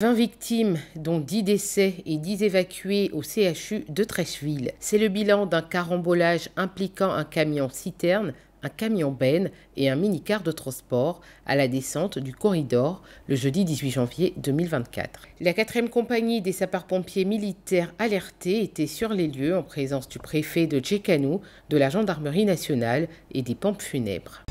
20 victimes, dont 10 décès et 10 évacués au CHU de Trècheville. C'est le bilan d'un carambolage impliquant un camion citerne, un camion benne et un mini-car de transport à la descente du corridor le jeudi 18 janvier 2024. La quatrième compagnie des sapeurs-pompiers militaires alertés était sur les lieux en présence du préfet de Djekanou, de la gendarmerie nationale et des pompes funèbres.